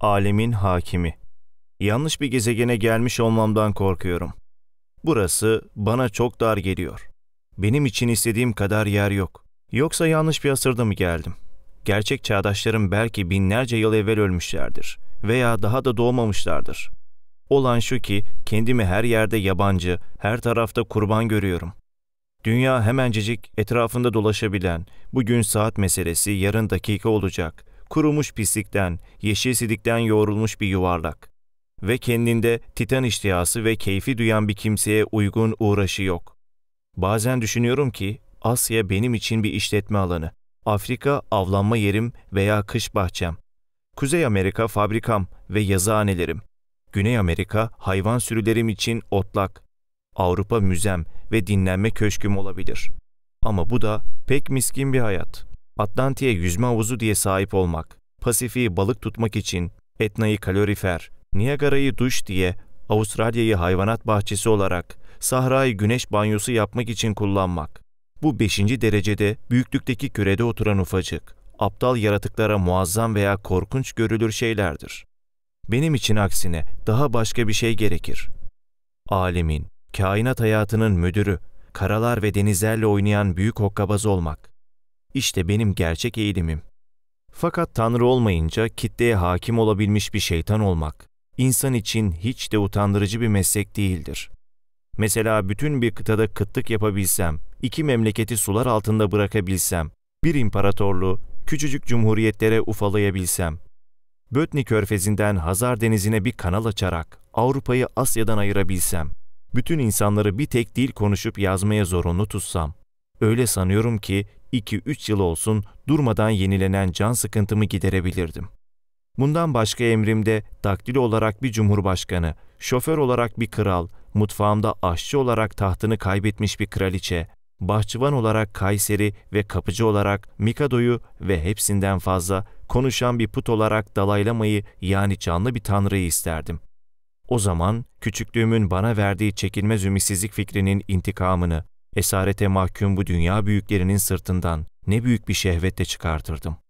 alemin hakimi. Yanlış bir gezegene gelmiş olmamdan korkuyorum. Burası bana çok dar geliyor. Benim için istediğim kadar yer yok. Yoksa yanlış bir asırda mı geldim? Gerçek çağdaşlarım belki binlerce yıl evvel ölmüşlerdir veya daha da doğmamışlardır. Olan şu ki kendimi her yerde yabancı, her tarafta kurban görüyorum. Dünya hemencecik etrafında dolaşabilen, bugün saat meselesi yarın dakika olacak kurumuş pislikten, yeşil sidikten yoğrulmuş bir yuvarlak ve kendinde titan iştihası ve keyfi duyan bir kimseye uygun uğraşı yok. Bazen düşünüyorum ki Asya benim için bir işletme alanı, Afrika avlanma yerim veya kış bahçem, Kuzey Amerika fabrikam ve yazıhanelerim, Güney Amerika hayvan sürülerim için otlak, Avrupa müzem ve dinlenme köşküm olabilir. Ama bu da pek miskin bir hayat.'' Atlantik'e yüzme havuzu diye sahip olmak, Pasifik'i balık tutmak için, Etna'yı kalorifer, Niagara'yı duş diye, Avustralya'yı hayvanat bahçesi olarak, Sahra'yı güneş banyosu yapmak için kullanmak. Bu beşinci derecede büyüklükteki kürede oturan ufacık, aptal yaratıklara muazzam veya korkunç görülür şeylerdir. Benim için aksine daha başka bir şey gerekir. Alemin, kainat hayatının müdürü, karalar ve denizlerle oynayan büyük hokkabaz olmak. İşte benim gerçek eğilimim. Fakat Tanrı olmayınca kitleye hakim olabilmiş bir şeytan olmak, insan için hiç de utandırıcı bir meslek değildir. Mesela bütün bir kıtada kıtlık yapabilsem, iki memleketi sular altında bırakabilsem, bir imparatorluğu, küçücük cumhuriyetlere ufalayabilsem, Bötni Körfezi'nden Hazar Denizi'ne bir kanal açarak Avrupa'yı Asya'dan ayırabilsem, bütün insanları bir tek dil konuşup yazmaya zorunlu tutsam, öyle sanıyorum ki 2-3 yıl olsun durmadan yenilenen can sıkıntımı giderebilirdim. Bundan başka emrimde daktil olarak bir cumhurbaşkanı, şoför olarak bir kral, mutfağımda aşçı olarak tahtını kaybetmiş bir kraliçe, bahçıvan olarak Kayseri ve kapıcı olarak Mikado'yu ve hepsinden fazla konuşan bir put olarak Dalaylama'yı yani canlı bir tanrıyı isterdim. O zaman küçüklüğümün bana verdiği çekilmez ümitsizlik fikrinin intikamını, Esarete mahkum bu dünya büyüklerinin sırtından ne büyük bir şehvetle çıkartırdım.